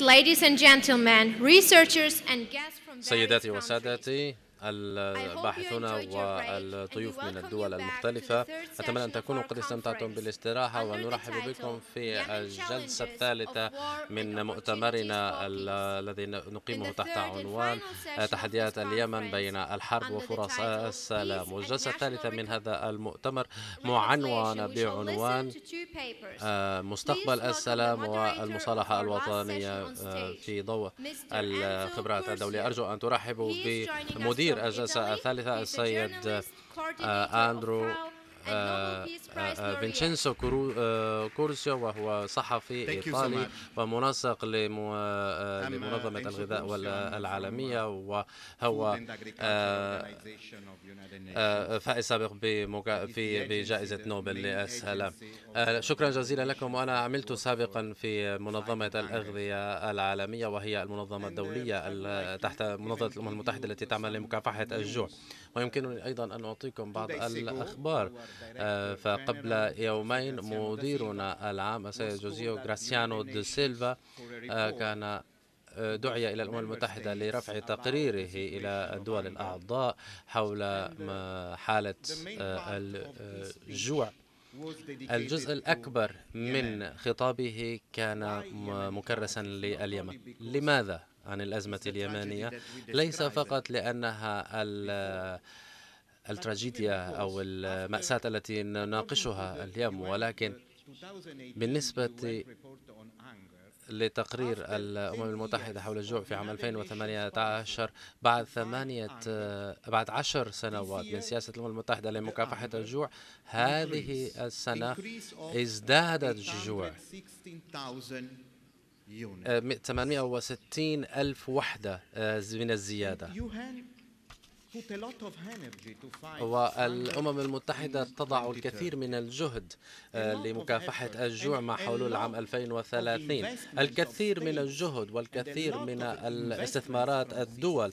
ladies and gentlemen, researchers and guests from Sayyidati wa Sadati, الباحثون والضيوف من الدول المختلفة أتمنى أن تكونوا قد استمتعتم بالاستراحة ونرحب بكم في الجلسة الثالثة من مؤتمرنا الذي نقيمه تحت عنوان تحديات اليمن بين الحرب وفرص السلام والجلسة الثالثة من هذا المؤتمر معنونة بعنوان آه، مستقبل السلام والمصالحة الوطنية آه، في ضوء الخبرات الدولية أرجو أن ترحبوا بمدير مدير الجلسة الثالثة السيد آه، أندرو آه، آه، آه، فينشينسو كورسيو وهو صحفي إيطالي ومنسق لمنظمة الغذاء العالمية وهو فائز سابق في بجائزة نوبل للسلام شكرا جزيلا لكم وأنا عملت سابقا في منظمة الأغذية العالمية وهي المنظمة uh, الدولية تحت منظمة الأمم المتحدة التي تعمل um, لمكافحة الجوع ويمكنني أيضا أن أعطيكم بعض الأخبار آه، فقبل يومين مديرنا العام السيد جوزيو غراسيانو دي سيلفا آه، كان آه، دعي إلى الأمم المتحدة لرفع تقريره إلى الدول الأعضاء حول uh, حالة الجوع الجزء الأكبر من خطابه كان مكرسا لليمن لماذا؟ عن الأزمة اليمنية ليس فقط لأنها التراجيديا أو المأساة التي نناقشها اليوم ولكن بالنسبة لتقرير الأمم المتحدة حول الجوع في عام 2018 بعد ثمانية بعد عشر سنوات من سياسة الأمم المتحدة لمكافحة الجوع هذه السنة ازدادت الجوع 860 آه، ألف وحدة آه، من الزيادة والأمم المتحدة تضع الكثير من الجهد آه، لمكافحة الجوع مع حلول عام 2030 الكثير من الجهد والكثير من الاستثمارات الدول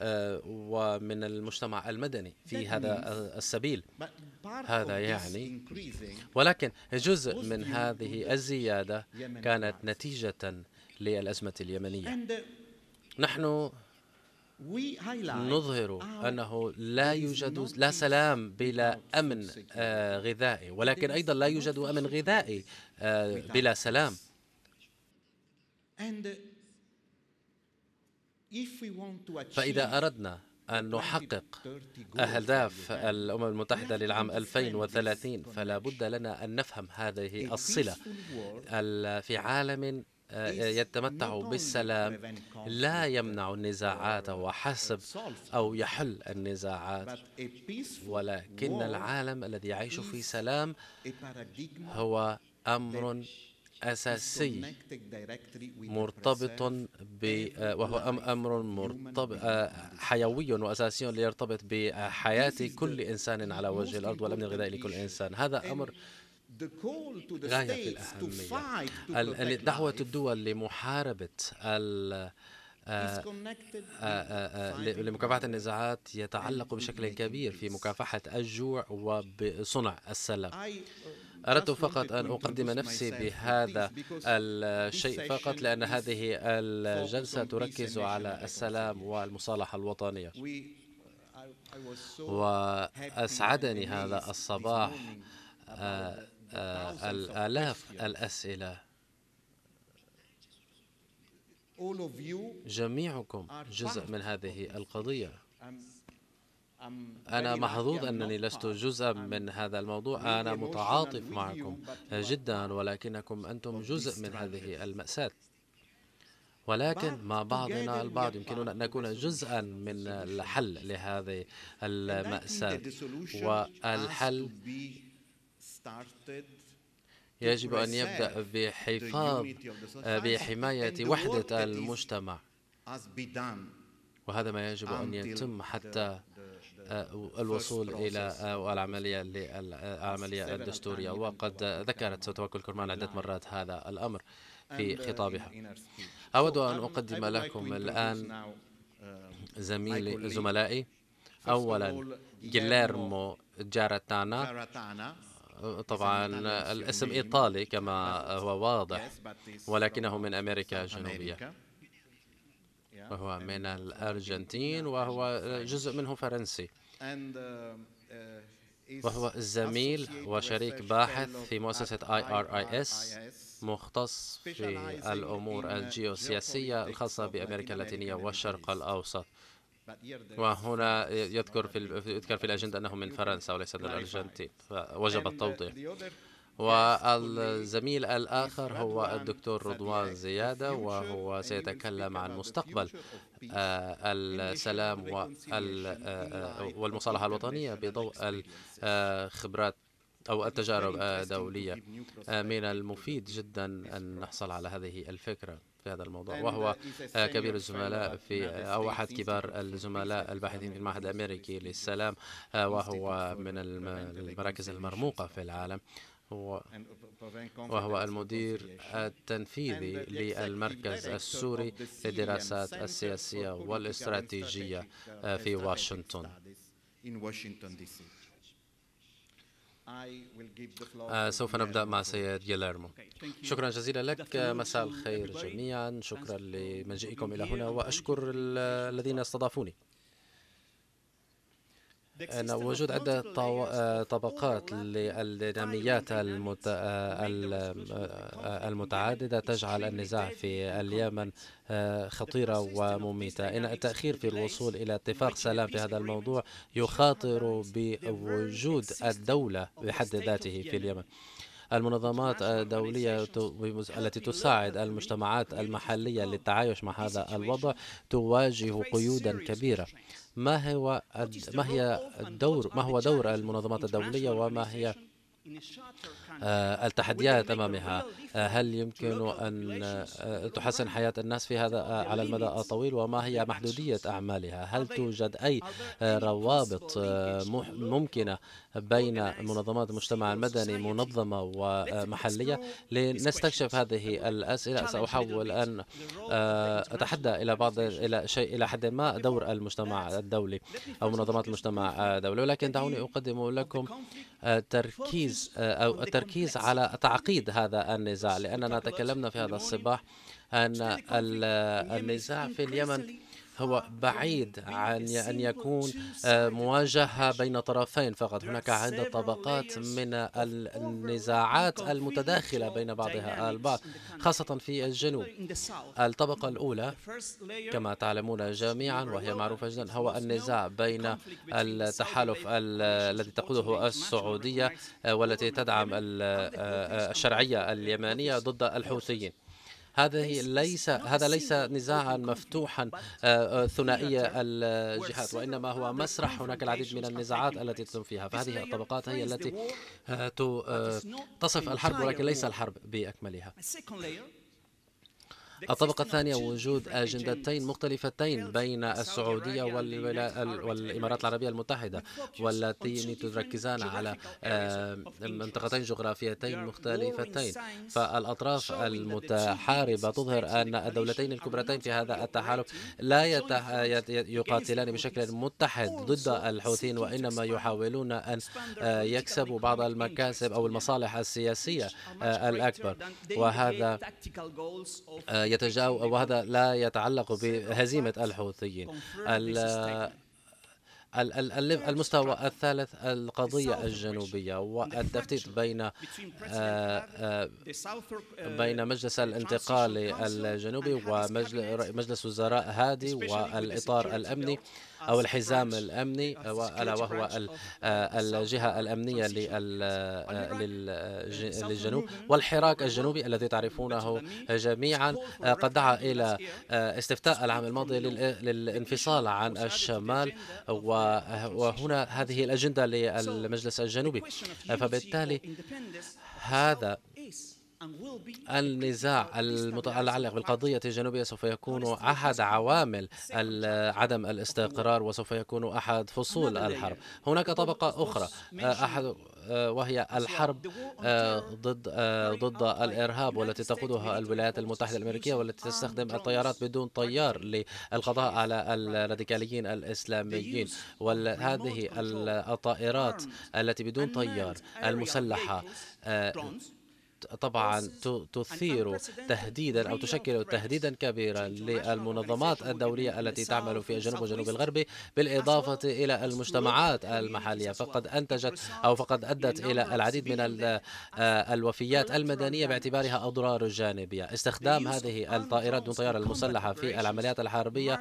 آه، ومن المجتمع المدني في هذا السبيل هذا يعني ولكن جزء من هذه الزيادة كانت نتيجة للأزمة اليمنية uh, نحن نظهر أنه لا يوجد لا سلام بلا أمن آه، غذائي ولكن أيضا لا يوجد أمن غذائي آه، بلا سلام uh, فإذا أردنا أن نحقق أهداف الأمم المتحدة للعام 2030 فلا بد لنا أن نفهم هذه الصلة في عالم آه، يتمتع بالسلام لا يمنع النزاعات وحسب أو يحل النزاعات ولكن العالم الذي يعيش في سلام هو أمر أساسي مرتبط ب آه، وهو أمر مرتبط آه، حيوي وأساسي ليرتبط بحياة كل إنسان على وجه الأرض والأمن الغذائي لكل إنسان هذا أمر غاية في الأهمية دعوة الدول لمحاربة آه، لمكافحة النزاعات يتعلق بشكل كبير في مكافحة الجوع وبصنع السلام أردت فقط أن أقدم نفسي بهذا الشيء فقط لأن هذه الجلسة تركز على السلام والمصالحة الوطنية وأسعدني هذا الصباح آه، آه، الآلاف آه، الأسئلة جميعكم جزء من هذه القضية أنا محظوظ أنني لست جزءا من هذا الموضوع أنا متعاطف معكم جدا ولكنكم أنتم جزء من هذه المأساة ولكن مع بعضنا البعض يمكننا أن نكون جزءا من الحل لهذه المأساة والحل يجب أن يبدأ بحفاظ آه، بحماية وحدة المجتمع وهذا ما يجب أن يتم حتى آه، الوصول إلى آه، العملية العملية الدستورية وقد ذكرت توكل كرمان عدة مرات هذا الأمر في uh, خطابها أود أن um, أقدم لكم الآن uh, زميلي زملائي أولا جيليرمو جاراتانا طبعا الاسم إيطالي كما هو واضح ولكنه من أمريكا الجنوبية وهو من الأرجنتين وهو جزء منه فرنسي uh, uh, وهو زميل وشريك باحث في مؤسسة IRIS مختص في الأمور uh, الجيوسياسية الخاصة بأمريكا اللاتينية والشرق الأوسط وهنا يذكر في يذكر في الأجندة أنه من فرنسا وليس من الأرجنتين فوجب التوضيح والزميل الآخر هو الدكتور رضوان زيادة وهو سيتكلم عن مستقبل آه، السلام آه، والمصالحة الوطنية بضوء الخبرات أو التجارب الدولية آه، من المفيد جدا أن نحصل على هذه الفكرة في هذا الموضوع وهو كبير الزملاء في أو أحد كبار الزملاء الباحثين في المعهد الأمريكي للسلام وهو من المراكز المرموقة في العالم وهو المدير التنفيذي للمركز السوري للدراسات e السياسية والاستراتيجية uh, في واشنطن uh, سوف نبدأ مع سيد جيليرمو شكرا جزيلا لك مساء الخير جميعا شكرا لمجيئكم إلى هنا وأشكر الذين استضافوني أن وجود عدة آه، طبقات للديناميات المت... آه، آه، المتعددة تجعل النزاع في اليمن خطيرة ومميتة إن التأخير في الوصول إلى اتفاق سلام في هذا الموضوع يخاطر بوجود الدولة بحد ذاته في اليمن المنظمات الدولية التي تساعد المجتمعات المحلية للتعايش مع هذا الوضع تواجه قيودا كبيرة ما هو ما هي الدور ما هو دور المنظمات الدولية وما هي نعم. آه، التحديات أمامها آه، هل يمكن أن آه، تحسن حياة الناس في هذا على المدى الطويل وما هي محدودية أعمالها هل توجد أي روابط ممكنة uh, بين منظمات المجتمع المدني منظمة ومحلية لنستكشف هذه الأسئلة سأحاول أن أتحدى إلى بعض إلى شيء إلى حد ما دور المجتمع الدولي أو منظمات المجتمع الدولي ولكن دعوني أقدم لكم تركيز أو التركيز على تعقيد هذا النزاع لأننا تكلمنا في هذا الصباح أن النزاع في اليمن هو بعيد عن أن يكون آه، مواجهة بين طرفين فقط هناك عدة طبقات من النزاعات المتداخلة بين بعضها البعض خاصة في الجنوب الطبقة الأولى كما تعلمون جميعا وهي معروفة جدا هو النزاع بين التحالف الذي تقوده السعودية والتي تدعم آه، آه، الشرعية اليمنية ضد الحوثيين هذه ليس هذا ليس نزاعا مفتوحا آه، آه، ثنائي الجهات وانما هو مسرح هناك العديد من النزاعات التي تتم فيها فهذه الطبقات هي التي آه، تصف الحرب ولكن ليس الحرب باكملها الطبقة الثانية وجود أجندتين مختلفتين بين السعودية والإمارات العربية المتحدة والتي تركزان على آه، منطقتين جغرافيتين مختلفتين فالأطراف المتحاربة تظهر أن الدولتين الكبرتين في هذا التحالف لا يقاتلان بشكل متحد ضد الحوثيين وإنما يحاولون أن آه، يكسبوا بعض المكاسب أو المصالح السياسية آه، الأكبر وهذا يتجاوز وهذا لا يتعلق بهزيمة الحوثيين المستوى الثالث القضية الجنوبية والتفتيت بين آه، آه، آه، بين مجلس الانتقال الجنوبي ومجلس وزراء هادي والإطار الأمني أو الحزام الأمني ألا وهو الجهة الأمنية للجنوب والحراك الجنوبي الذي تعرفونه جميعا قد دعا إلى استفتاء العام الماضي للانفصال عن الشمال وهنا هذه الأجندة للمجلس الجنوبي فبالتالي هذا النزاع المتعلق بالقضية الجنوبية سوف يكون أحد عوامل عدم الاستقرار وسوف يكون أحد فصول الحرب هناك طبقة أخرى أحد آه، وهي الحرب آه، ضد آه، ضد الارهاب والتي تقودها الولايات المتحده الامريكيه والتي تستخدم الطيارات بدون طيار للقضاء على الراديكاليين الاسلاميين وهذه الطائرات التي بدون طيار المسلحه طبعا تثير تهديدا أو تشكل تهديدا كبيرا للمنظمات الدولية التي تعمل في الجنوب والجنوب الغربي بالإضافة إلى المجتمعات المحلية فقد أنتجت أو فقد أدت إلى العديد من آه، الوفيات المدنية باعتبارها أضرار جانبية استخدام هذه الطائرات دون طيارة المسلحة في العمليات الحربية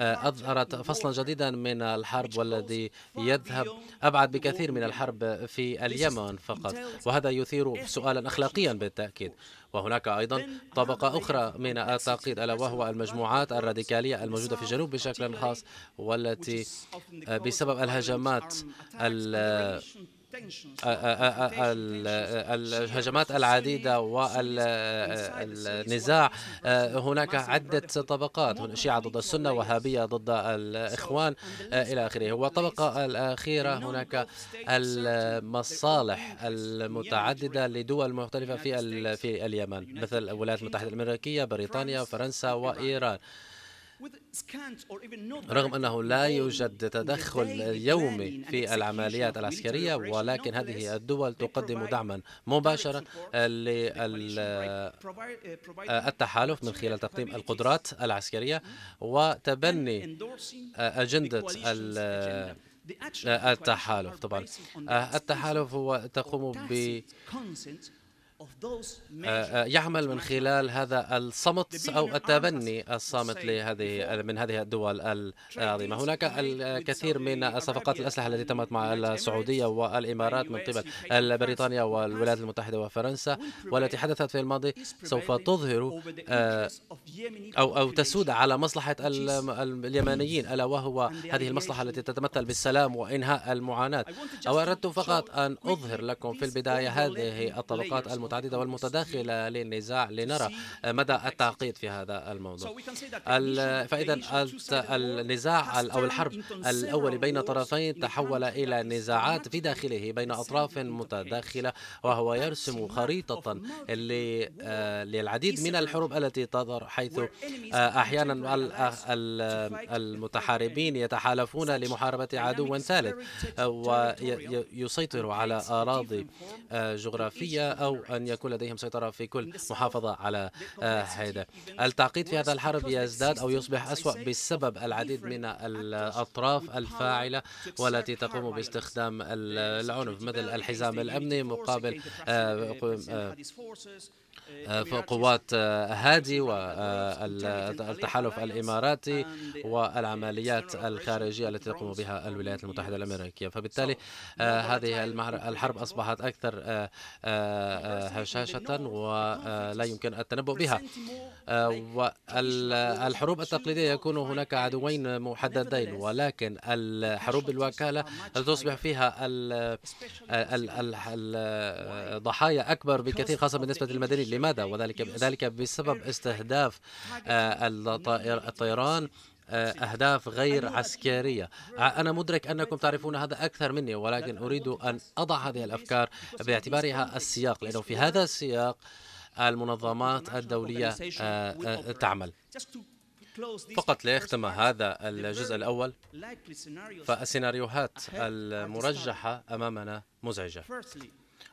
آه، أظهرت فصلا جديدا من الحرب والذي يذهب أبعد بكثير من الحرب في اليمن فقط وهذا يثير سؤالا أخلاقيا بالتأكيد وهناك أيضا طبقة أخرى من التعقيد ألا وهو المجموعات الراديكالية الموجودة في الجنوب بشكل خاص والتي آه، بسبب الهجمات آه، آه، آه، الهجمات العديدة والنزاع هناك عدة طبقات شيعة ضد السنة وهابية ضد الإخوان إلى آخره والطبقة الأخيرة هناك المصالح المتعددة لدول مختلفة في في اليمن مثل الولايات المتحدة الأمريكية بريطانيا فرنسا وإيران رغم أنه لا يوجد تدخل يومي في العمليات العسكرية ولكن هذه الدول تقدم دعما مباشرا آه، للتحالف uh, آه، من خلال تقديم القدرات العسكرية hmm? وتبني آه، أجندة التحالف طبعا التحالف هو تقوم ب آه، آه، يعمل من خلال هذا الصمت او التبني الصامت لهذه من هذه الدول العظيمه هناك الكثير من صفقات الاسلحه التي تمت مع السعوديه والامارات من قبل بريطانيا والولايات المتحده وفرنسا والتي حدثت في الماضي سوف تظهر آه، او او تسود على مصلحه اليمنيين الا وهو هذه المصلحه التي تتمثل بالسلام وانهاء المعاناه اردت فقط ان اظهر لكم في البدايه هذه الطبقات المتحدة المتعددة والمتداخلة للنزاع لنرى مدى التعقيد في هذا الموضوع فإذا النزاع أو الحرب الأول بين طرفين تحول إلى نزاعات في داخله بين أطراف متداخلة وهو يرسم خريطة آه، للعديد من الحروب التي تظهر حيث آه، أحيانا آه، المتحاربين يتحالفون لمحاربة عدو ثالث ويسيطر على أراضي جغرافية أو أن يكون لديهم سيطرة في كل محافظة على هذا آه، التعقيد في هذا الحرب يزداد أو يصبح أسوأ بسبب العديد من الأطراف الفاعلة والتي تقوم باستخدام العنف مثل الحزام الأمني مقابل آه، في قوات آه، هادي والتحالف آه، الإماراتي والعمليات الخارجية التي تقوم بها الولايات المتحدة الأمريكية فبالتالي هذه الحرب أصبحت أكثر هشاشة ولا يمكن التنبؤ بها والحروب التقليدية يكون هناك عدوين محددين ولكن الحروب بالوكالة تصبح فيها الضحايا أكبر بكثير خاصة بالنسبة للمدنيين لماذا وذلك ذلك بسبب استهداف آه، الطيران آه، أهداف غير عسكرية آه، أنا مدرك أنكم تعرفون هذا أكثر مني ولكن أريد أن أضع هذه الأفكار باعتبارها السياق لأنه في هذا السياق المنظمات الدولية تعمل فقط ليختم هذا الجزء الأول فالسيناريوهات المرجحة أمامنا مزعجة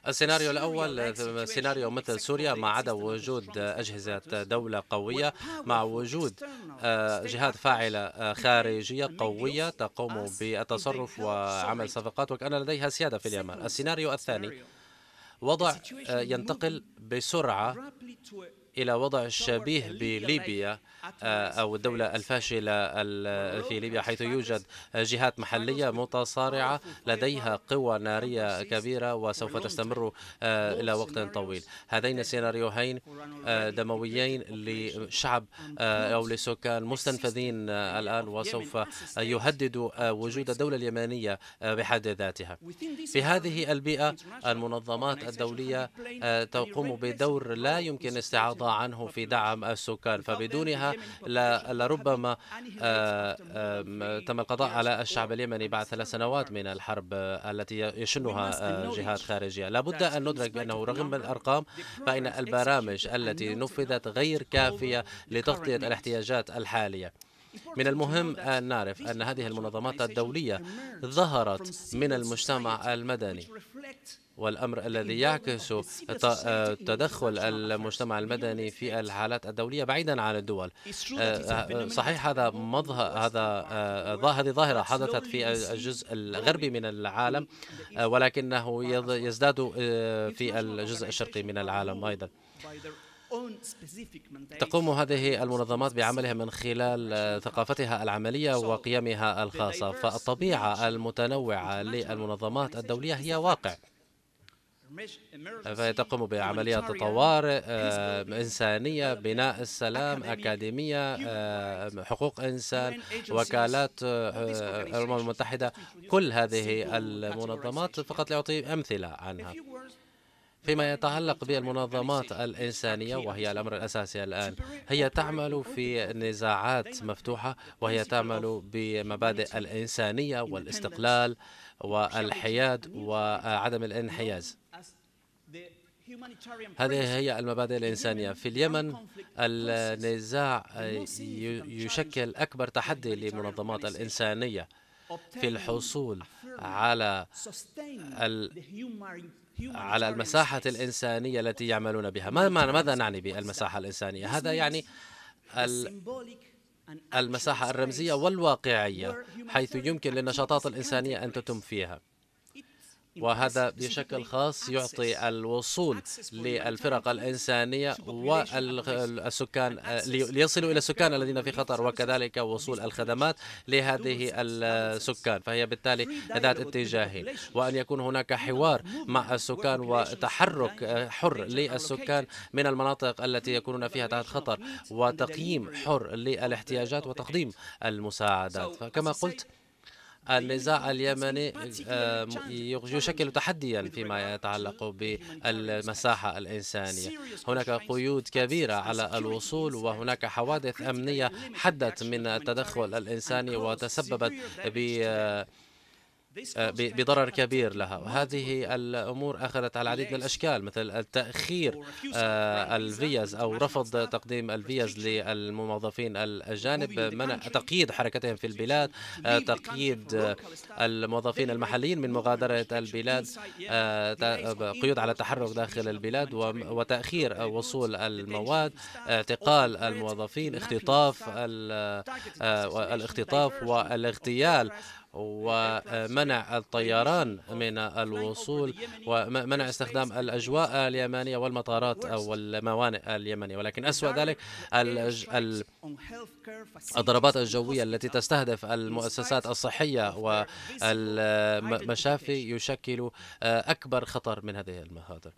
السيناريو الأول سيناريو مثل سوريا ما عدا وجود أجهزة دولة قوية مع وجود آه، جهات فاعلة آه، خارجية قوية تقوم بالتصرف وعمل صفقات وكأن لديها سيادة في اليمن السيناريو الثاني وضع آه، ينتقل بسرعة إلى وضع شبيه بليبيا آه، أو الدولة الفاشلة في ليبيا حيث يوجد جهات محلية متصارعة لديها قوى نارية كبيرة وسوف تستمر آه، إلى وقت طويل هذين السيناريوهين آه، دمويين لشعب أو لسكان مستنفذين الآن وسوف يهددوا وجود الدولة اليمنية بحد ذاتها في هذه البيئة المنظمات الدولية تقوم بدور لا يمكن استعاضته عنه في دعم السكان فبدونها لربما آه، آه، تم القضاء على الشعب اليمني بعد ثلاث سنوات من الحرب التي يشنها آه، جهات خارجية لابد أن ندرك بأنه رغم الأرقام فإن البرامج التي نفذت غير كافية لتغطية الاحتياجات الحالية من المهم أن نعرف أن هذه المنظمات الدولية ظهرت من المجتمع المدني والأمر الذي يعكس آه، تدخل المجتمع المدني في الحالات الدولية بعيدا عن الدول آه، آه، صحيح هذا مظهر هذا هذه ظاهرة حدثت في الجزء الغربي من العالم ولكنه يزداد في الجزء الشرقي من العالم أيضا تقوم هذه المنظمات بعملها من خلال ثقافتها العملية وقيمها الخاصة فالطبيعة المتنوعة للمنظمات الدولية هي واقع فهي تقوم بعمليات طوارئ آه، إنسانية بناء السلام أكاديمية آه، حقوق إنسان وكالات آه، الأمم المتحدة كل هذه المنظمات فقط لأعطي أمثلة عنها فيما يتعلق بالمنظمات الإنسانية وهي الأمر الأساسي الآن هي تعمل في نزاعات مفتوحة وهي تعمل بمبادئ الإنسانية والاستقلال والحياد وعدم الانحياز هذه هي المبادئ الإنسانية في اليمن النزاع يشكل أكبر تحدي للمنظمات الإنسانية في الحصول على على المساحة الإنسانية التي يعملون بها ما ماذا نعني بالمساحة الإنسانية هذا يعني المساحة الرمزية والواقعية حيث يمكن للنشاطات الإنسانية أن تتم فيها وهذا بشكل خاص يعطي الوصول للفرق الإنسانية والسكان ليصلوا إلى السكان الذين في خطر وكذلك وصول الخدمات لهذه السكان فهي بالتالي ذات اتجاهين وأن يكون هناك حوار مع السكان وتحرك حر للسكان من المناطق التي يكونون فيها تحت خطر وتقييم حر للاحتياجات وتقديم المساعدات فكما قلت النزاع اليمني يشكل تحديا فيما يتعلق بالمساحة الإنسانية هناك قيود كبيرة على الوصول وهناك حوادث أمنية حدت من التدخل الإنساني وتسببت ب آه، بضرر كبير لها وهذه الأمور أخذت على العديد من الأشكال مثل التأخير آه، الفيز أو رفض تقديم الفيز للموظفين الأجانب منع تقييد حركتهم في البلاد آه، تقييد الموظفين المحليين من مغادرة البلاد قيود على التحرك داخل البلاد وتأخير وصول المواد اعتقال الموظفين اختطاف الاختطاف والاغتيال ومنع الطيران من الوصول ومنع استخدام الأجواء اليمنية والمطارات أو الموانئ اليمنية ولكن أسوأ ذلك الضربات الجوية التي تستهدف المؤسسات الصحية والمشافي يشكل أكبر خطر من هذه المخاطر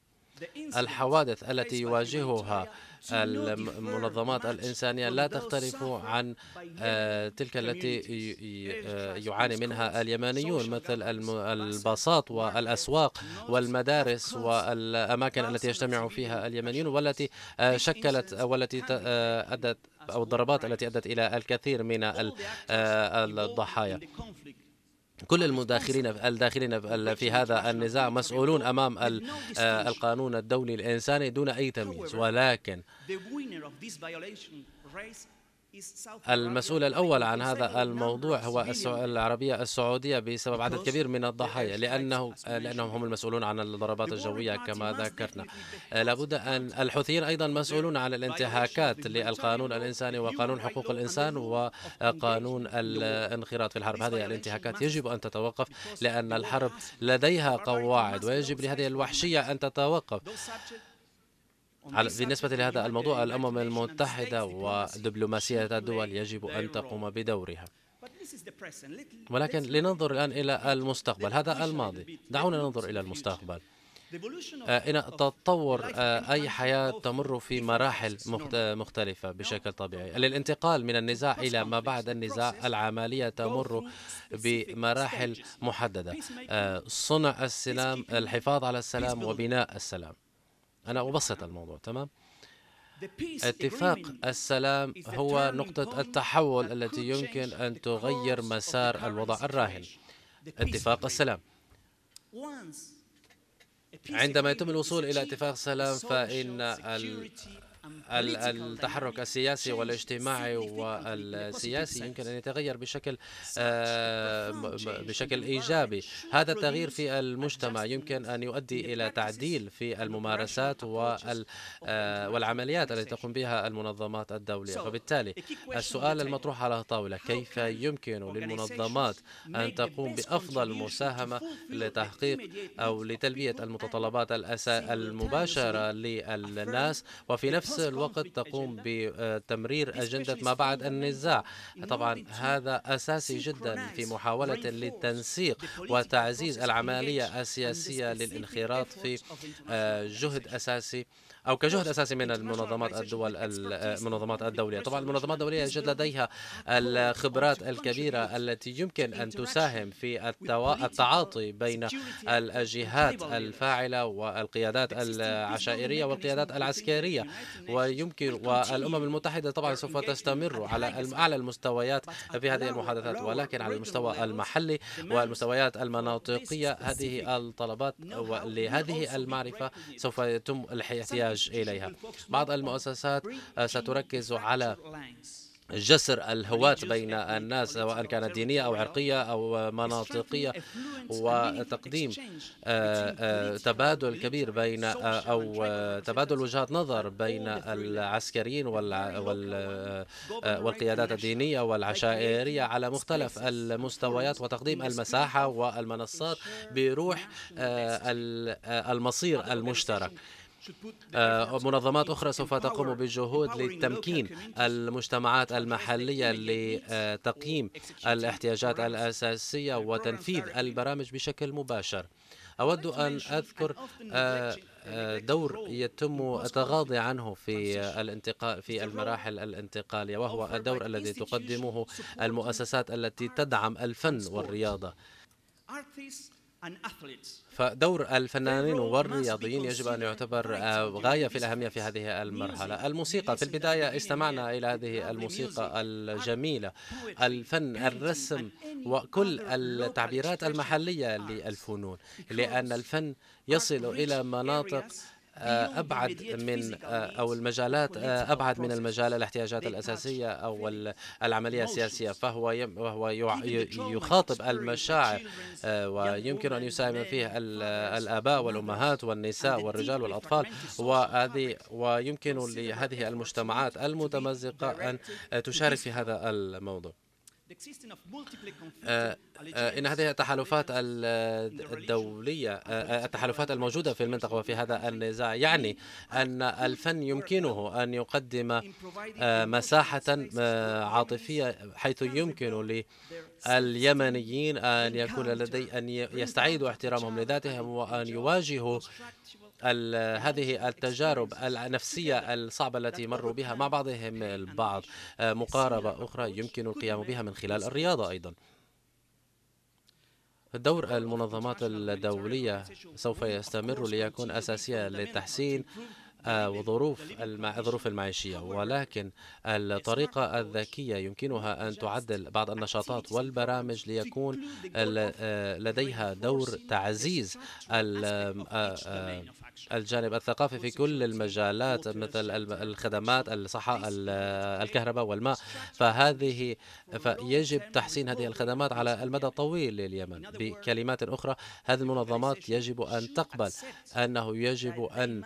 الحوادث التي يواجهها المنظمات الإنسانية لا تختلف عن آه، تلك التي آه، يعاني منها اليمنيون مثل الباصات والأسواق والمدارس والأماكن التي يجتمع فيها اليمنيون والتي آه، شكلت والتي أدت أو الضربات التي أدت إلى الكثير من الضحايا كل المداخلين الداخلين في هذا النزاع مسؤولون امام آه، القانون الدولي الانساني دون اي تمييز ولكن المسؤول الأول عن هذا الموضوع هو العربية السعودية بسبب عدد كبير من الضحايا لأنه لأنهم هم المسؤولون عن الضربات الجوية كما ذكرنا لابد أن الحوثيين أيضا مسؤولون عن الانتهاكات للقانون الإنساني وقانون حقوق الإنسان وقانون الانخراط في الحرب هذه الانتهاكات يجب أن تتوقف لأن الحرب لديها قواعد ويجب لهذه الوحشية أن تتوقف بالنسبة لهذا الموضوع الأمم المتحدة ودبلوماسية الدول يجب أن تقوم بدورها ولكن لننظر الآن إلى المستقبل هذا الماضي دعونا ننظر إلى المستقبل آه، إن تطور آه، أي حياة تمر في مراحل مختلفة بشكل طبيعي للانتقال من النزاع إلى ما بعد النزاع العملية تمر بمراحل محددة آه، صنع السلام الحفاظ على السلام وبناء السلام أنا أبسط الموضوع تمام اتفاق السلام هو نقطة التحول التي يمكن أن تغير مسار الوضع الراهن اتفاق السلام عندما يتم الوصول إلى اتفاق سلام فإن التحرك السياسي والاجتماعي والسياسي يمكن أن يتغير بشكل آه، بشكل إيجابي هذا التغيير في المجتمع يمكن أن يؤدي إلى تعديل في الممارسات آه، والعمليات التي تقوم بها المنظمات الدولية وبالتالي السؤال المطروح على الطاولة كيف يمكن للمنظمات أن تقوم بأفضل مساهمة لتحقيق أو لتلبية المتطلبات المباشرة للناس وفي نفس نفس الوقت تقوم بتمرير أجندة ما بعد النزاع طبعا هذا أساسي جدا في محاولة للتنسيق وتعزيز العملية السياسية للانخراط في آه، جهد أساسي او كجهد اساسي من المنظمات الدول المنظمات الدوليه طبعا المنظمات الدوليه يوجد لديها الخبرات الكبيره التي يمكن ان تساهم في التعاطي بين الجهات الفاعله والقيادات العشائريه والقيادات العسكريه ويمكن والامم المتحده طبعا سوف تستمر على اعلى المستويات في هذه المحادثات ولكن على المستوى المحلي والمستويات المناطقيه هذه الطلبات لهذه المعرفه سوف يتم الاحتياج المحتاج إليها بعض المؤسسات آه، ستركز على جسر الهواة بين الناس سواء كانت دينية أو عرقية أو مناطقية وتقديم آه، آه، تبادل كبير بين أو تبادل وجهات نظر بين العسكريين والقيادات الدينية والعشائرية على مختلف المستويات وتقديم المساحة والمنصات بروح المصير المشترك آه، منظمات أخرى سوف تقوم بجهود لتمكين المجتمعات المحلية لتقييم الاحتياجات الأساسية وتنفيذ البرامج بشكل مباشر أود أن أذكر آه، آه، دور يتم التغاضي عنه في الانتقال في المراحل الانتقالية وهو الدور الذي تقدمه المؤسسات التي تدعم الفن والرياضة فدور الفنانين والرياضيين يجب أن يعتبر آه، غاية في الأهمية في هذه المرحلة الموسيقى في البداية استمعنا إلى هذه الموسيقى الجميلة الفن الرسم وكل التعبيرات المحلية للفنون لأن الفن يصل إلى مناطق آه، آه، آه، أبعد من أو المجالات أبعد من المجال الاحتياجات الأساسية أو العملية السياسية فهو وهو يخاطب المشاعر ويمكن أن يساهم فيه الآباء والأمهات والنساء والرجال والأطفال وهذه ويمكن لهذه المجتمعات المتمزقة أن تشارك في هذا الموضوع آه، آه، إن هذه التحالفات الدولية آه، التحالفات الموجودة في المنطقة وفي هذا النزاع يعني أن الفن يمكنه أن يقدم مساحة عاطفية حيث يمكن لليمنيين أن يكون لدي أن يستعيدوا احترامهم لذاتهم وأن يواجهوا هذه التجارب النفسية الصعبة التي مروا بها مع بعضهم البعض مقاربة أخرى يمكن القيام بها من خلال الرياضة أيضا دور المنظمات الدولية سوف يستمر ليكون أساسيا للتحسين آه، وظروف الظروف المعيشية ولكن الطريقة الذكية يمكنها أن تعدل بعض النشاطات والبرامج ليكون آه، لديها دور تعزيز آه، الجانب الثقافي في كل المجالات مثل الخدمات الصحة الكهرباء والماء فهذه فيجب تحسين هذه الخدمات على المدى الطويل لليمن بكلمات أخرى هذه المنظمات يجب أن تقبل أنه يجب أن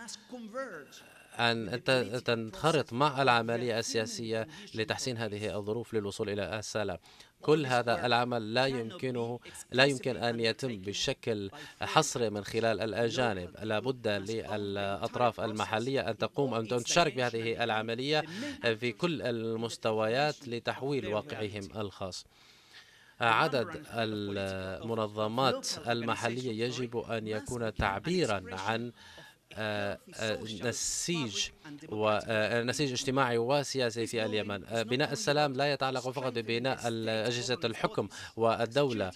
أن تنخرط مع العملية السياسية لتحسين هذه الظروف للوصول إلى السلام كل هذا العمل لا يمكنه لا يمكن أن يتم بشكل حصري من خلال الأجانب لابد للأطراف المحلية أن تقوم أن تشارك بهذه العملية في كل المستويات لتحويل واقعهم الخاص عدد المنظمات المحلية يجب أن يكون تعبيرا عن آه، آه، نسيج ونسيج آه، آه، اجتماعي وسياسي في اليمن آه، بناء السلام لا يتعلق فقط ببناء أجهزة الحكم والدولة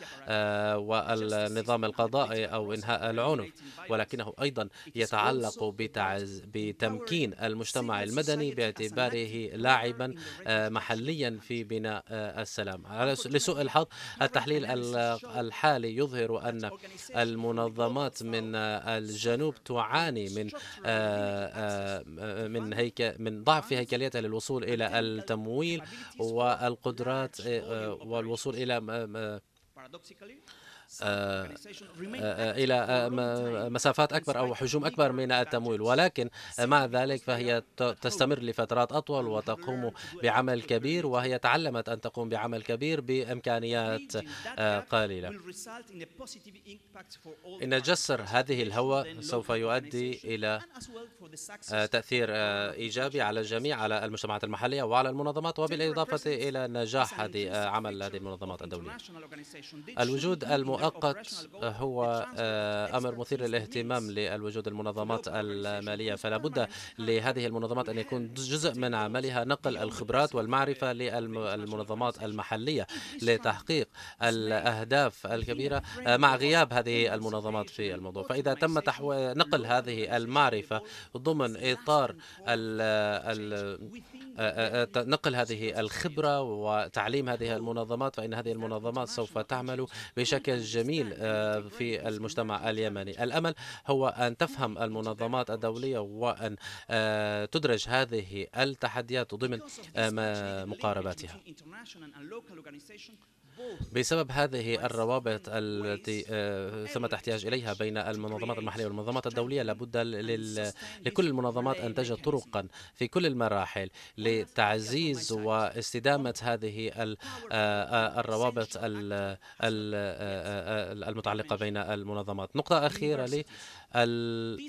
والنظام القضائي أو إنهاء العنف ولكنه أيضا يتعلق بتعز بتمكين المجتمع المدني باعتباره لاعبا محليا في بناء السلام لسوء الحظ التحليل الحالي يظهر أن المنظمات من الجنوب تعاني من من طيب. هيك من ضعف هيكليتها للوصول إلى التمويل والقدرات آه، آه، والوصول إلى آه، آه، إلى آه، مسافات أكبر أو حجوم أكبر من التمويل ولكن مع ذلك فهي تستمر لفترات أطول وتقوم بعمل كبير وهي تعلمت أن تقوم بعمل كبير بإمكانيات قليلة إن جسر هذه الهوى سوف يؤدي إلى تأثير إيجابي على الجميع على المجتمعات المحلية وعلى المنظمات وبالإضافة إلى نجاح هذه عمل هذه المنظمات الدولية الوجود المؤ... المؤقت هو آه، أمر مثير للاهتمام للوجود المنظمات المالية فلا بد لهذه المنظمات أن يكون جزء من عملها نقل الخبرات والمعرفة للمنظمات المحلية لتحقيق الأهداف الكبيرة آه، مع غياب هذه المنظمات في الموضوع فإذا تم تحو... نقل هذه المعرفة ضمن إطار ال... ال... آه، نقل هذه الخبرة وتعليم هذه المنظمات فإن هذه المنظمات سوف تعمل بشكل جميل آه، في المجتمع اليمني الأمل هو أن تفهم المنظمات الدولية وأن آه، تدرج هذه التحديات ضمن آه، مقارباتها بسبب هذه الروابط التي آه، ثمة احتياج إليها بين المنظمات المحلية والمنظمات الدولية لابد لل... لكل المنظمات أن تجد طرقا في كل المراحل لتعزيز واستدامة هذه آه، آه، الروابط المتعلقة بين المنظمات نقطة أخيرة لي ال...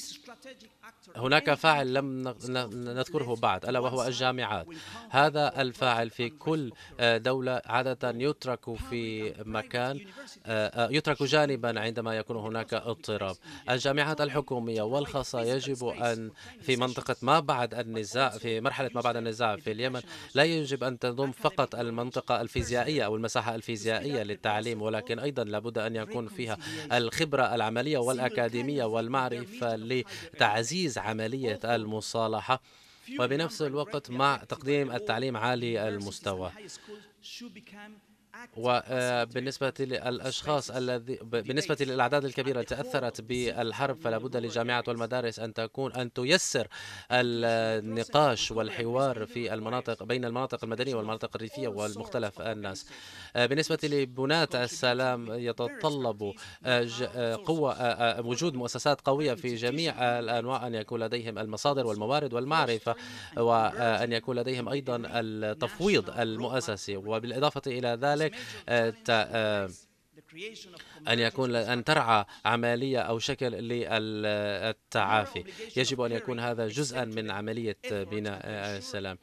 هناك فاعل لم نذكره بعد ألا وهو الجامعات هذا الفاعل في كل آه، دولة عادة يترك في مكان آه، آه، يترك جانبا عندما يكون هناك اضطراب الجامعات الحكومية والخاصة يجب أن في منطقة ما بعد النزاع في مرحلة ما بعد النزاع في اليمن لا يجب أن تضم فقط المنطقة الفيزيائية أو المساحة الفيزيائية للتعليم ولكن أيضا لابد أن يكون فيها الخبرة العملية والأكاديمية والمعنى المعرفة لتعزيز عملية المصالحة وبنفس الوقت مع تقديم التعليم عالي المستوى وبالنسبة آه، للأشخاص الذي بالنسبة للأعداد الكبيرة التي تأثرت بالحرب فلا بد للجامعات والمدارس أن تكون أن تيسر النقاش والحوار في المناطق بين المناطق المدنية والمناطق الريفية والمختلف الناس آه، بالنسبة لبناة السلام يتطلب آه، قوة وجود مؤسسات قوية في جميع الأنواع أن يكون لديهم المصادر والموارد والمعرفة وأن يكون لديهم أيضا التفويض المؤسسي وبالإضافة إلى ذلك Uh, ta uh, أن يكون أن ترعى عملية أو شكل للتعافي يجب أن يكون هذا جزءا من عملية بناء السلام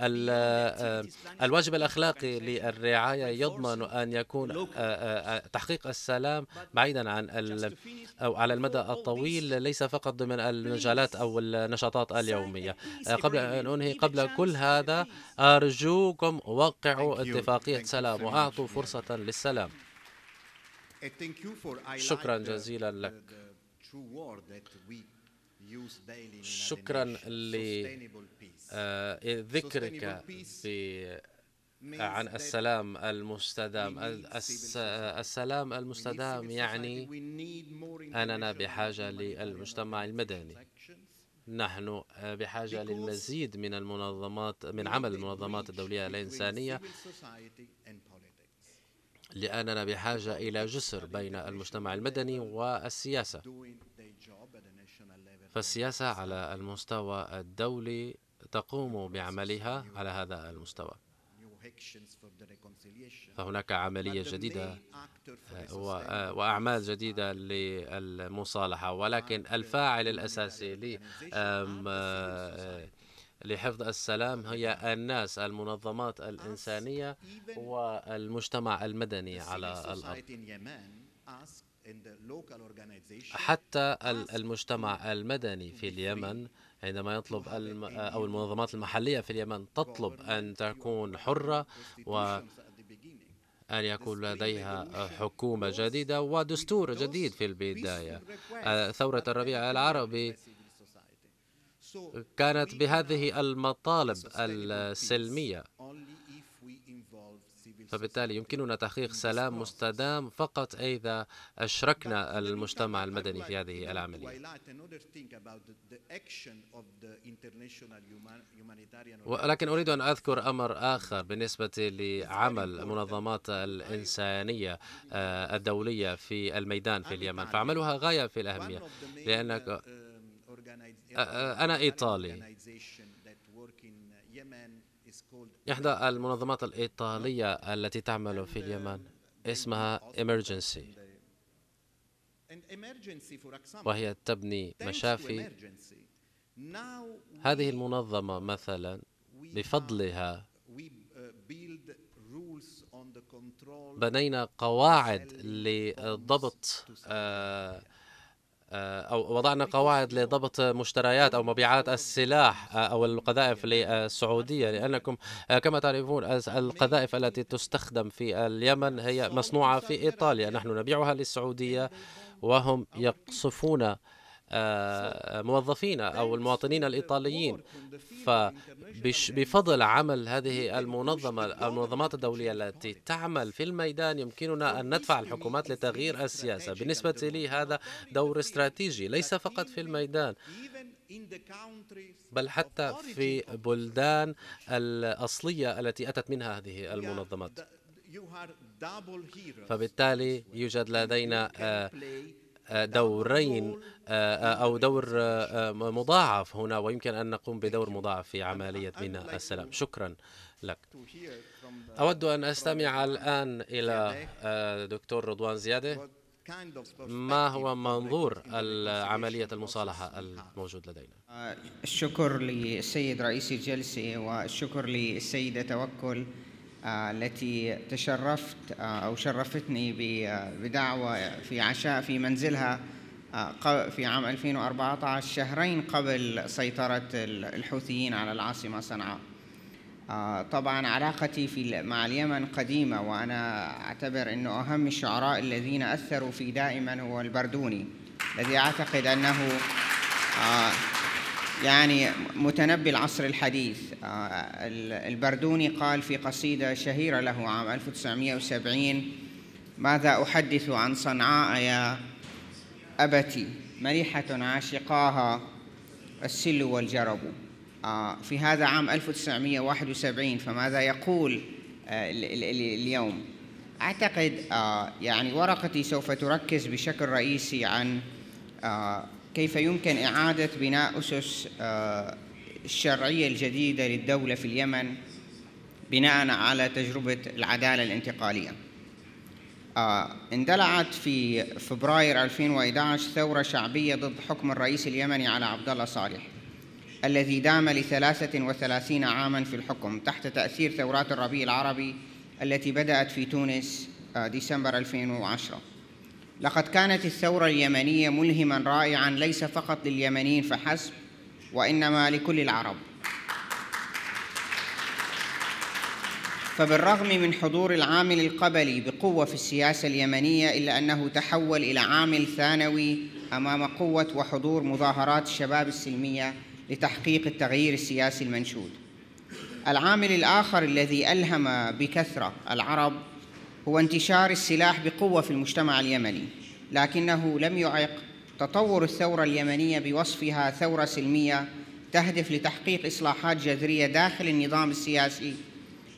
آه، الواجب الأخلاقي للرعاية يضمن أن يكون آه، آه، تحقيق السلام بعيدا عن أو على المدى الطويل ليس فقط ضمن المجالات أو النشاطات اليومية قبل أن أنهي قبل كل هذا أرجوكم وقعوا اتفاقية سلام وأعطوا فرصة للسلام شكرا جزيلا لك شكرا لذكرك آه، آه، عن السلام المستدام آه، السلام المستدام يعني أننا بحاجة للمجتمع المدني نحن بحاجة للمزيد من المنظمات من عمل المنظمات الدولية الإنسانية لأننا بحاجة إلى جسر بين المجتمع المدني والسياسة فالسياسة على المستوى الدولي تقوم بعملها على هذا المستوى فهناك عملية جديدة آه، آه، وأعمال جديدة للمصالحة ولكن الفاعل الأساسي لحفظ السلام هي إيه. الناس المنظمات الإنسانية والمجتمع المدني على الأرض حتى المجتمع المدني في اليمن عندما يطلب أو المنظمات المحلية في اليمن تطلب أن تكون حرة و أن يكون لديها حكومة جديدة ودستور جديد في البداية آه، ثورة الربيع العربي كانت بهذه المطالب السلمية فبالتالي يمكننا تحقيق سلام مستدام فقط إذا أشركنا المجتمع المدني في هذه العملية ولكن أريد أن أذكر أمر آخر بالنسبة لعمل المنظمات الإنسانية آه، الدولية في الميدان في اليمن فعملها غاية في الأهمية لأنك آه، آه، أنا إيطالي إحدى المنظمات الإيطالية التي تعمل في اليمن اسمها Emergency وهي تبني مشافي هذه المنظمة مثلا بفضلها بنينا قواعد لضبط آه أو وضعنا قواعد لضبط مشتريات أو مبيعات السلاح أو القذائف للسعودية لأنكم كما تعرفون القذائف التي تستخدم في اليمن هي مصنوعة في إيطاليا نحن نبيعها للسعودية وهم يقصفون آه، آه، موظفينا أو المواطنين الإيطاليين فبفضل عمل هذه المنظمة المنظمات الدولية التي تعمل في الميدان يمكننا أن ندفع الحكومات لتغيير السياسة بالنسبة لي هذا دور استراتيجي ليس فقط في الميدان بل حتى في بلدان الأصلية التي أتت منها هذه المنظمات فبالتالي يوجد لدينا دورين آه، آه، أو دور آه، مضاعف هنا ويمكن أن نقوم بدور مضاعف في عملية بناء السلام شكرا لك أود أن أستمع الآن إلى دكتور رضوان زيادة ما هو منظور عملية المصالحة الموجود لدينا الشكر للسيد رئيس الجلسة والشكر للسيدة توكل آه، التي تشرفت آه، أو شرفتني آه، بدعوة في عشاء في منزلها في عام 2014 شهرين قبل سيطرة الحوثيين على العاصمة صنعاء طبعا علاقتي في مع اليمن قديمة وأنا أعتبر أنه أهم الشعراء الذين أثروا في دائما هو البردوني الذي أعتقد أنه يعني متنبي العصر الحديث آه، البردوني قال في قصيدة شهيرة له عام 1970 ماذا أحدث عن صنعاء يا أبتي مريحه عاشقاها السل والجرب آه، في هذا عام 1971 فماذا يقول آه، اليوم أعتقد يعني ورقتي سوف تركز بشكل رئيسي عن كيف يمكن إعادة بناء أسس آه، الشرعية الجديدة للدولة في اليمن بناء على تجربة العدالة الانتقالية آه، اندلعت في فبراير 2011 ثورة شعبية ضد حكم الرئيس اليمني على عبد الله صالح الذي دام ل 33 عاما في الحكم تحت تأثير ثورات الربيع العربي التي بدأت في تونس آه، ديسمبر 2010 لقد كانت الثورة اليمنية ملهما رائعا ليس فقط لليمنيين فحسب وإنما لكل العرب فبالرغم من حضور العامل القبلي بقوة في السياسة اليمنية إلا أنه تحول إلى عامل ثانوي أمام قوة وحضور مظاهرات الشباب السلمية لتحقيق التغيير السياسي المنشود العامل الآخر الذي ألهم بكثرة العرب هو انتشار السلاح بقوة في المجتمع اليمني لكنه لم يعق تطور الثورة اليمنية بوصفها ثورة سلمية تهدف لتحقيق إصلاحات جذرية داخل النظام السياسي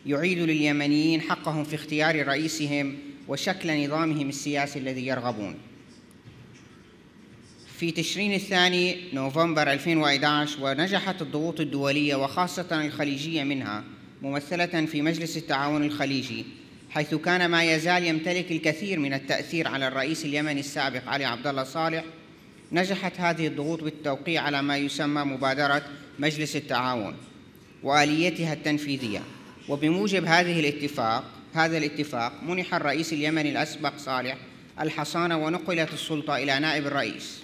يعيد لليمنيين حقهم في اختيار رئيسهم وشكل نظامهم السياسي الذي يرغبون في تشرين الثاني نوفمبر 2011 ونجحت الضغوط الدولية وخاصة الخليجية منها ممثلة في مجلس التعاون الخليجي حيث كان ما يزال يمتلك الكثير من التأثير على الرئيس اليمني السابق علي عبد الله صالح نجحت هذه الضغوط بالتوقيع على ما يسمى مبادرة مجلس التعاون وآليتها التنفيذية وبموجب هذه الاتفاق هذا الاتفاق منح الرئيس اليمني الأسبق صالح الحصانة ونقلت السلطة إلى نائب الرئيس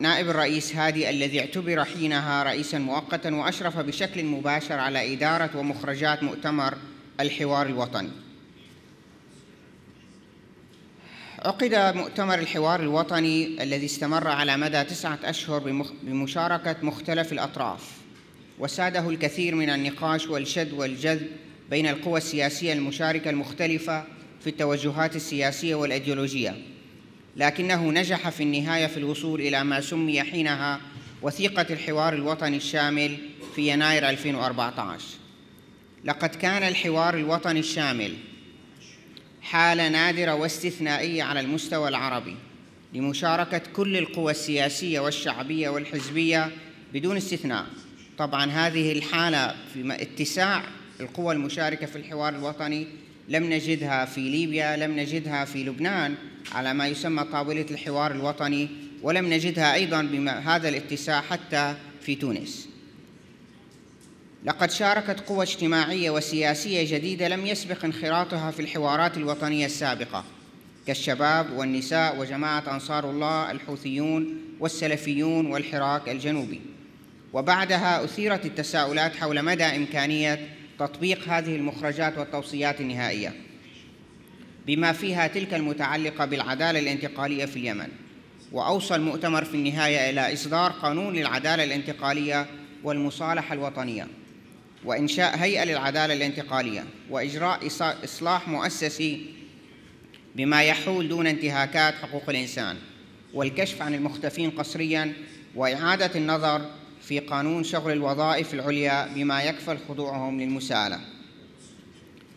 نائب الرئيس هادي الذي اعتبر حينها رئيسا مؤقتا واشرف بشكل مباشر على اداره ومخرجات مؤتمر الحوار الوطني. عقد مؤتمر الحوار الوطني الذي استمر على مدى تسعه اشهر بمشاركه مختلف الاطراف وساده الكثير من النقاش والشد والجذب بين القوى السياسيه المشاركه المختلفه في التوجهات السياسيه والايديولوجيه لكنه نجح في النهاية في الوصول إلى ما سمي حينها وثيقة الحوار الوطني الشامل في يناير 2014 لقد كان الحوار الوطني الشامل حالة نادرة واستثنائية على المستوى العربي لمشاركة كل القوى السياسية والشعبية والحزبية بدون استثناء طبعا هذه الحالة في اتساع القوى المشاركة في الحوار الوطني لم نجدها في ليبيا لم نجدها في لبنان على ما يسمى طاولة الحوار الوطني ولم نجدها أيضا بهذا الاتساع حتى في تونس لقد شاركت قوى اجتماعية وسياسية جديدة لم يسبق انخراطها في الحوارات الوطنية السابقة كالشباب والنساء وجماعة أنصار الله الحوثيون والسلفيون والحراك الجنوبي وبعدها أثيرت التساؤلات حول مدى إمكانية تطبيق هذه المخرجات والتوصيات النهائية بما فيها تلك المتعلقة بالعدالة الانتقالية في اليمن وأوصى المؤتمر في النهاية إلى إصدار قانون للعدالة الانتقالية والمصالحة الوطنية وإنشاء هيئة للعدالة الانتقالية وإجراء إصلاح مؤسسي بما يحول دون انتهاكات حقوق الإنسان والكشف عن المختفين قسريا وإعادة النظر في قانون شغل الوظائف العليا بما يكفل خضوعهم للمساءلة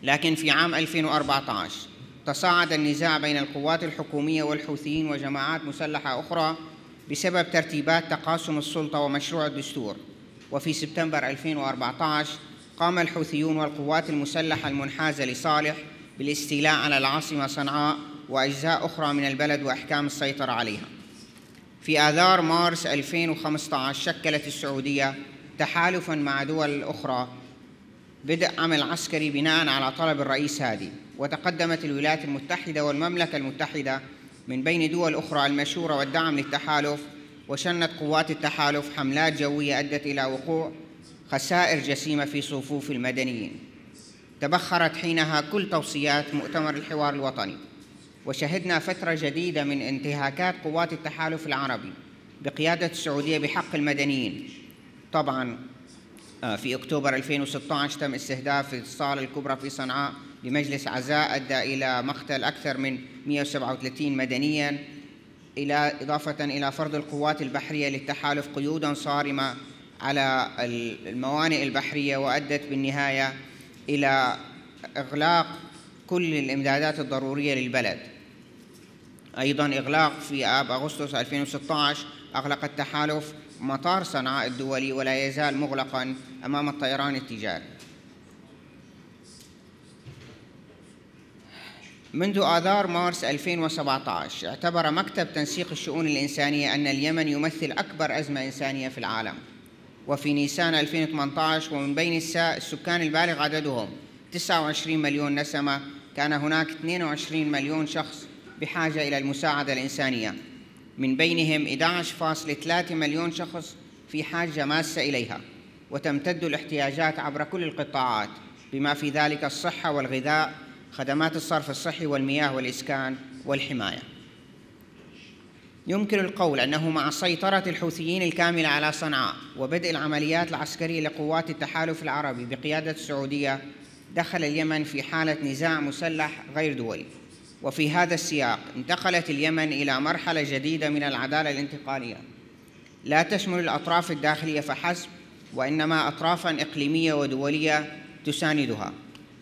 لكن في عام 2014 تصاعد النزاع بين القوات الحكومية والحوثيين وجماعات مسلحة أخرى بسبب ترتيبات تقاسم السلطة ومشروع الدستور وفي سبتمبر 2014 قام الحوثيون والقوات المسلحة المنحازة لصالح بالاستيلاء على العاصمة صنعاء وأجزاء أخرى من البلد وإحكام السيطرة عليها في آذار مارس 2015 شكلت السعودية تحالفا مع دول أخرى بدء عمل عسكري بناء على طلب الرئيس هادي وتقدمت الولايات المتحدة والمملكة المتحدة من بين دول أخرى المشورة والدعم للتحالف وشنت قوات التحالف حملات جوية أدت إلى وقوع خسائر جسيمة في صفوف المدنيين تبخرت حينها كل توصيات مؤتمر الحوار الوطني وشهدنا فترة جديدة من انتهاكات قوات التحالف العربي بقيادة السعودية بحق المدنيين طبعا آه، في أكتوبر 2016 تم استهداف الصالة الكبرى في صنعاء لمجلس عزاء أدى إلى مقتل أكثر من 137 مدنيا إلى إضافة إلى فرض القوات البحرية للتحالف قيودا صارمة على الموانئ البحرية وأدت بالنهاية إلى إغلاق كل الإمدادات الضرورية للبلد أيضا إغلاق في آب أغسطس 2016 أغلق التحالف مطار صنعاء الدولي ولا يزال مغلقا أمام الطيران التجاري منذ آذار مارس 2017 اعتبر مكتب تنسيق الشؤون الإنسانية أن اليمن يمثل أكبر أزمة إنسانية في العالم وفي نيسان 2018 ومن بين السكان البالغ عددهم 29 مليون نسمة كان هناك 22 مليون شخص بحاجة إلى المساعدة الإنسانية من بينهم 11.3 مليون شخص في حاجة ماسة إليها وتمتد الاحتياجات عبر كل القطاعات بما في ذلك الصحة والغذاء خدمات الصرف الصحي والمياه والإسكان والحماية يمكن القول أنه مع سيطرة الحوثيين الكاملة على صنعاء وبدء العمليات العسكرية لقوات التحالف العربي بقيادة السعودية دخل اليمن في حالة نزاع مسلح غير دولي وفي هذا السياق انتقلت اليمن إلى مرحلة جديدة من العدالة الانتقالية لا تشمل الأطراف الداخلية فحسب وإنما أطرافا إقليمية ودولية تساندها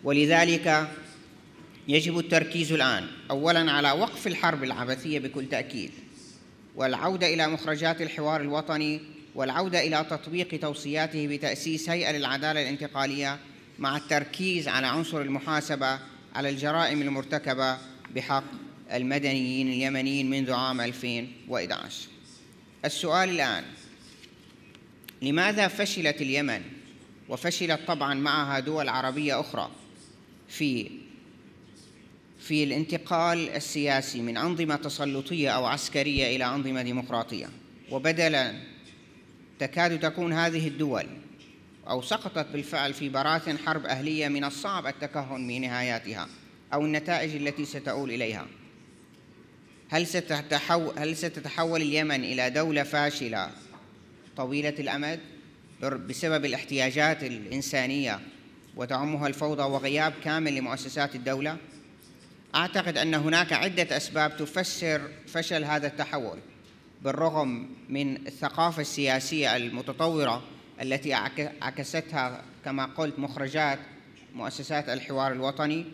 ولذلك يجب التركيز الآن أولا على وقف الحرب العبثية بكل تأكيد والعودة إلى مخرجات الحوار الوطني والعودة إلى تطبيق توصياته بتأسيس هيئة للعدالة الانتقالية مع التركيز على عنصر المحاسبة على الجرائم المرتكبة بحق المدنيين اليمنيين منذ عام 2011 السؤال الآن لماذا فشلت اليمن وفشلت طبعا معها دول عربية أخرى في في الانتقال السياسي من أنظمة تسلطية أو عسكرية إلى أنظمة ديمقراطية وبدلا تكاد تكون هذه الدول أو سقطت بالفعل في براثن حرب أهلية من الصعب التكهن بنهاياتها أو النتائج التي ستؤول إليها هل ستتحول, هل ستتحول اليمن إلى دولة فاشلة طويلة الأمد بسبب الاحتياجات الإنسانية وتعمها الفوضى وغياب كامل لمؤسسات الدولة؟ اعتقد ان هناك عده اسباب تفسر فشل هذا التحول بالرغم من الثقافه السياسيه المتطوره التي عكستها كما قلت مخرجات مؤسسات الحوار الوطني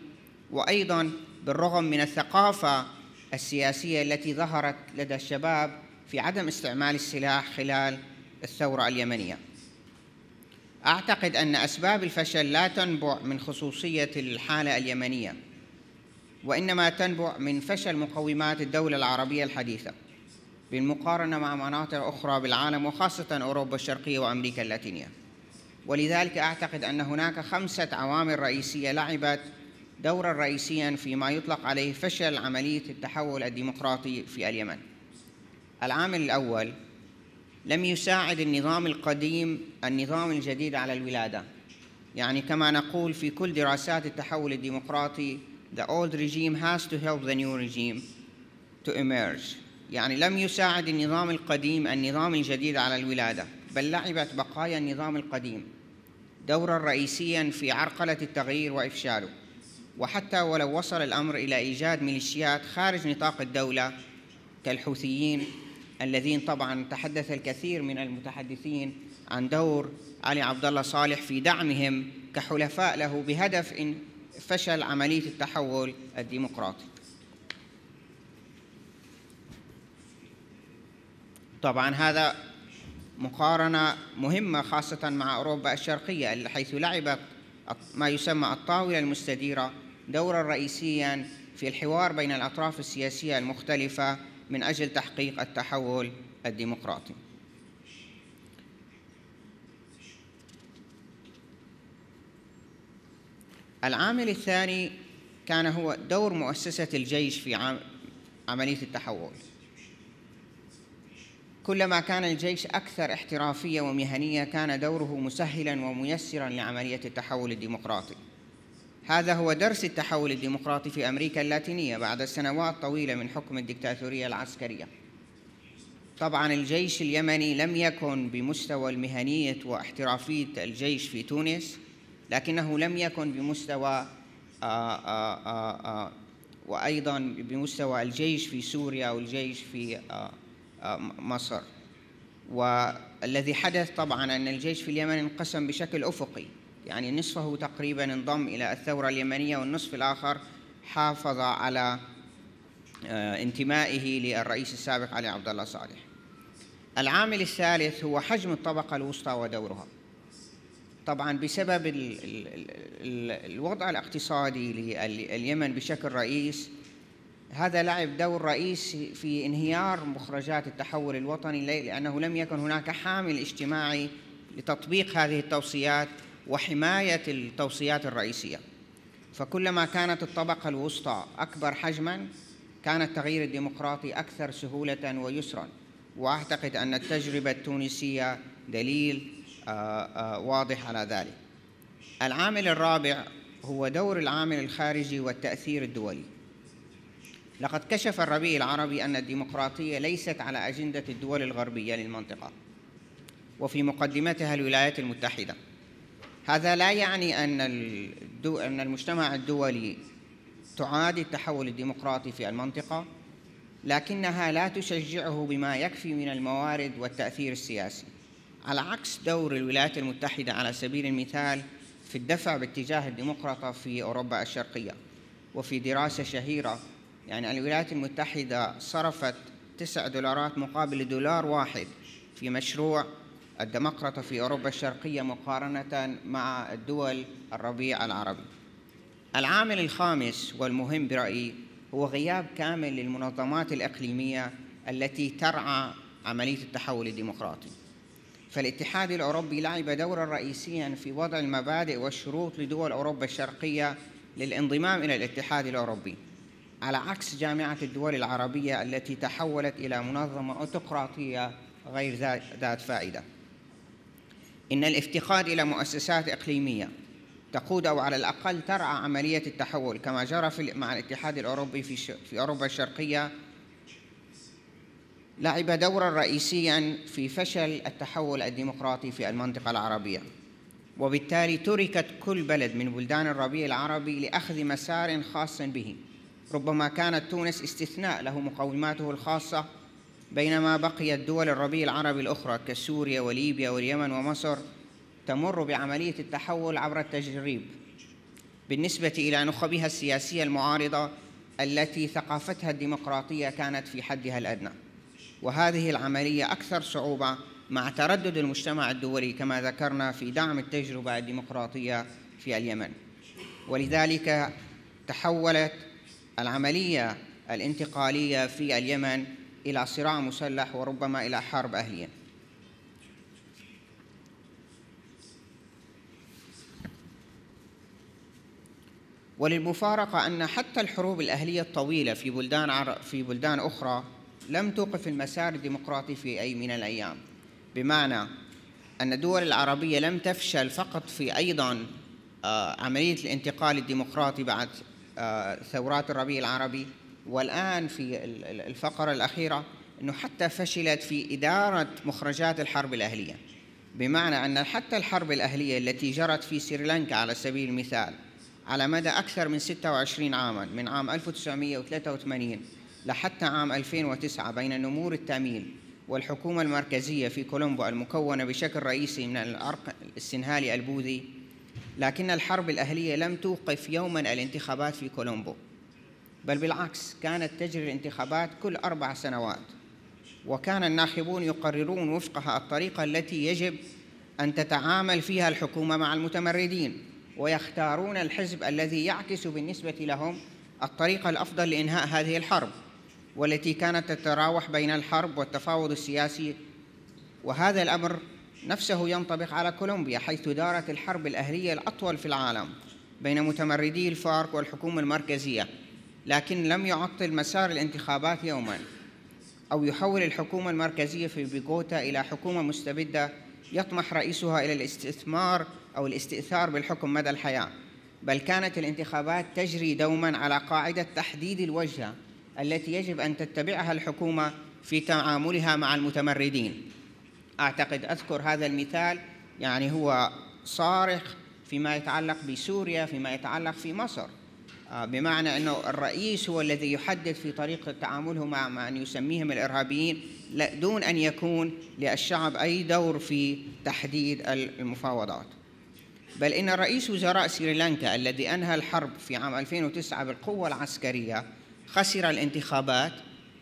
وايضا بالرغم من الثقافه السياسيه التي ظهرت لدى الشباب في عدم استعمال السلاح خلال الثوره اليمنيه. اعتقد ان اسباب الفشل لا تنبع من خصوصيه الحاله اليمنيه وإنما تنبع من فشل مقومات الدولة العربية الحديثة بالمقارنة مع مناطق أخرى بالعالم وخاصة أوروبا الشرقية وأمريكا اللاتينية ولذلك أعتقد أن هناك خمسة عوامل رئيسية لعبت دورا رئيسيا فيما يطلق عليه فشل عملية التحول الديمقراطي في اليمن العامل الأول لم يساعد النظام القديم النظام الجديد على الولادة يعني كما نقول في كل دراسات التحول الديمقراطي the old regime has to help the new regime to emerge يعني لم يساعد النظام القديم النظام الجديد على الولادة بل لعبت بقايا النظام القديم دورا رئيسيا في عرقلة التغيير وإفشاله وحتى ولو وصل الأمر إلى إيجاد ميليشيات خارج نطاق الدولة كالحوثيين الذين طبعا تحدث الكثير من المتحدثين عن دور علي عبد الله صالح في دعمهم كحلفاء له بهدف إن فشل عملية التحول الديمقراطي طبعا هذا مقارنة مهمة خاصة مع أوروبا الشرقية حيث لعبت ما يسمى الطاولة المستديرة دورا رئيسيا في الحوار بين الأطراف السياسية المختلفة من أجل تحقيق التحول الديمقراطي العامل الثاني كان هو دور مؤسسة الجيش في عملية التحول كلما كان الجيش أكثر احترافية ومهنية كان دوره مسهلا وميسرا لعملية التحول الديمقراطي هذا هو درس التحول الديمقراطي في أمريكا اللاتينية بعد سنوات طويلة من حكم الدكتاتورية العسكرية طبعا الجيش اليمني لم يكن بمستوى المهنية واحترافية الجيش في تونس لكنه لم يكن بمستوى آه، آه، آه، وأيضا بمستوى الجيش في سوريا أو الجيش في مصر والذي حدث طبعا أن الجيش في اليمن انقسم بشكل أفقي يعني نصفه تقريبا انضم إلى الثورة اليمنية والنصف الآخر حافظ على انتمائه للرئيس السابق علي عبد الله صالح العامل الثالث هو حجم الطبقة الوسطى ودورها طبعا بسبب الـ الـ الـ الوضع الاقتصادي لليمن بشكل رئيس هذا لعب دور رئيسي في انهيار مخرجات التحول الوطني لأنه لم يكن هناك حامل اجتماعي لتطبيق هذه التوصيات وحماية التوصيات الرئيسية فكلما كانت الطبقة الوسطى أكبر حجما كان التغيير الديمقراطي أكثر سهولة ويسرا وأعتقد أن التجربة التونسية دليل آه، آه، واضح على ذلك العامل الرابع هو دور العامل الخارجي والتأثير الدولي لقد كشف الربيع العربي أن الديمقراطية ليست على أجندة الدول الغربية للمنطقة وفي مقدمتها الولايات المتحدة هذا لا يعني أن أن المجتمع الدولي تعادي التحول الديمقراطي في المنطقة لكنها لا تشجعه بما يكفي من الموارد والتأثير السياسي على عكس دور الولايات المتحدة على سبيل المثال في الدفع باتجاه الديمقراطة في أوروبا الشرقية وفي دراسة شهيرة يعني الولايات المتحدة صرفت تسع دولارات مقابل دولار واحد في مشروع الديمقراطة في أوروبا الشرقية مقارنة مع الدول الربيع العربي العامل الخامس والمهم برأيي هو غياب كامل للمنظمات الإقليمية التي ترعى عملية التحول الديمقراطي فالاتحاد الأوروبي لعب دورا رئيسيا في وضع المبادئ والشروط لدول أوروبا الشرقية للانضمام إلى الاتحاد الأوروبي على عكس جامعة الدول العربية التي تحولت إلى منظمة أوتقراطية غير ذات فائدة إن الافتقاد إلى مؤسسات إقليمية تقود أو على الأقل ترعى عملية التحول كما جرى في مع الاتحاد الأوروبي في, في أوروبا الشرقية لعب دورا رئيسيا في فشل التحول الديمقراطي في المنطقة العربية وبالتالي تركت كل بلد من بلدان الربيع العربي لأخذ مسار خاص به ربما كانت تونس استثناء له مقوماته الخاصة بينما بقيت دول الربيع العربي الأخرى كسوريا وليبيا واليمن ومصر تمر بعملية التحول عبر التجريب بالنسبة إلى نخبها السياسية المعارضة التي ثقافتها الديمقراطية كانت في حدها الأدنى وهذه العملية أكثر صعوبة مع تردد المجتمع الدولي كما ذكرنا في دعم التجربة الديمقراطية في اليمن ولذلك تحولت العملية الانتقالية في اليمن إلى صراع مسلح وربما إلى حرب أهلية وللمفارقة أن حتى الحروب الأهلية الطويلة في بلدان في بلدان أخرى لم توقف المسار الديمقراطي في أي من الأيام بمعنى أن الدول العربية لم تفشل فقط في أيضا آه، عملية الانتقال الديمقراطي بعد آه، ثورات الربيع العربي والآن في الفقرة الأخيرة أنه حتى فشلت في إدارة مخرجات الحرب الأهلية بمعنى أن حتى الحرب الأهلية التي جرت في سريلانكا على سبيل المثال على مدى أكثر من 26 عاما من عام 1983 لحتى عام 2009 بين نمور التأميل والحكومة المركزية في كولومبو المكونة بشكل رئيسي من الأرق السنهالي البوذي لكن الحرب الأهلية لم توقف يوما الانتخابات في كولومبو بل بالعكس كانت تجري الانتخابات كل أربع سنوات وكان الناخبون يقررون وفقها الطريقة التي يجب أن تتعامل فيها الحكومة مع المتمردين ويختارون الحزب الذي يعكس بالنسبة لهم الطريقة الأفضل لإنهاء هذه الحرب والتي كانت تتراوح بين الحرب والتفاوض السياسي وهذا الأمر نفسه ينطبق على كولومبيا حيث دارت الحرب الأهلية الأطول في العالم بين متمردي الفارك والحكومة المركزية لكن لم يعطل مسار الانتخابات يوما أو يحول الحكومة المركزية في بيغوتا إلى حكومة مستبدة يطمح رئيسها إلى الاستثمار أو الاستئثار بالحكم مدى الحياة بل كانت الانتخابات تجري دوما على قاعدة تحديد الوجهة التي يجب أن تتبعها الحكومة في تعاملها مع المتمردين أعتقد أذكر هذا المثال يعني هو صارخ فيما يتعلق بسوريا فيما يتعلق في مصر آه، بمعنى أنه الرئيس هو الذي يحدد في طريقة تعامله مع من يسميهم الإرهابيين دون أن يكون للشعب أي دور في تحديد المفاوضات بل إن رئيس وزراء سريلانكا الذي أنهى الحرب في عام 2009 بالقوة العسكرية خسر الانتخابات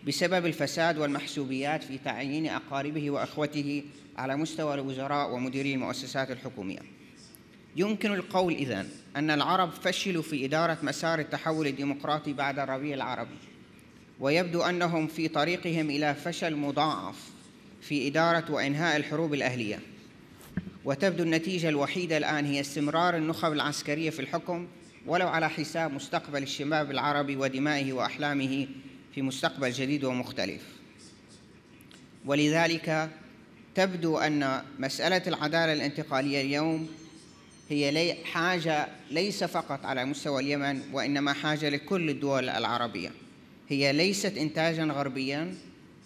بسبب الفساد والمحسوبيات في تعيين أقاربه وأخوته على مستوى الوزراء ومديري المؤسسات الحكومية يمكن القول إذن أن العرب فشلوا في إدارة مسار التحول الديمقراطي بعد الربيع العربي ويبدو أنهم في طريقهم إلى فشل مضاعف في إدارة وإنهاء الحروب الأهلية وتبدو النتيجة الوحيدة الآن هي استمرار النخب العسكرية في الحكم ولو على حساب مستقبل الشباب العربي ودمائه وأحلامه في مستقبل جديد ومختلف ولذلك تبدو أن مسألة العدالة الانتقالية اليوم هي لي حاجة ليس فقط على مستوى اليمن وإنما حاجة لكل الدول العربية هي ليست إنتاجا غربيا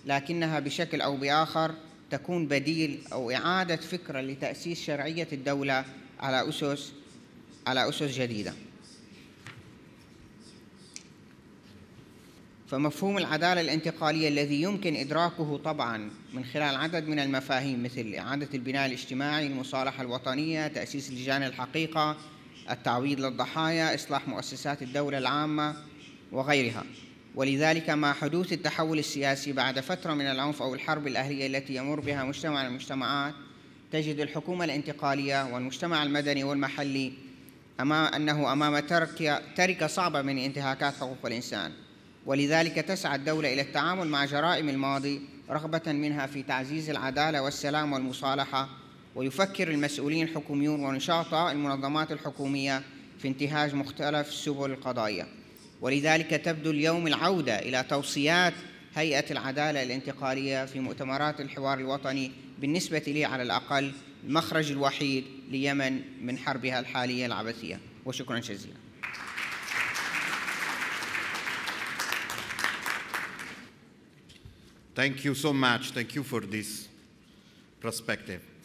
لكنها بشكل أو بآخر تكون بديل أو إعادة فكرة لتأسيس شرعية الدولة على أسس على أسس جديدة فمفهوم العدالة الانتقالية الذي يمكن إدراكه طبعا من خلال عدد من المفاهيم مثل إعادة البناء الاجتماعي، المصالحة الوطنية، تأسيس لجان الحقيقة، التعويض للضحايا، إصلاح مؤسسات الدولة العامة وغيرها. ولذلك مع حدوث التحول السياسي بعد فترة من العنف أو الحرب الأهلية التي يمر بها مجتمع المجتمعات تجد الحكومة الانتقالية والمجتمع المدني والمحلي أمام أنه أمام تركة, تركة صعبة من انتهاكات حقوق الإنسان ولذلك تسعى الدولة إلى التعامل مع جرائم الماضي رغبة منها في تعزيز العدالة والسلام والمصالحة ويفكر المسؤولين الحكوميون ونشاطاء المنظمات الحكومية في انتهاج مختلف سبل القضايا ولذلك تبدو اليوم العودة إلى توصيات هيئة العدالة الانتقالية في مؤتمرات الحوار الوطني بالنسبة لي على الأقل المخرج الوحيد ليمن من حربها الحالية العبثية وشكرا جزيلا Thank you so much. Thank you for this perspective.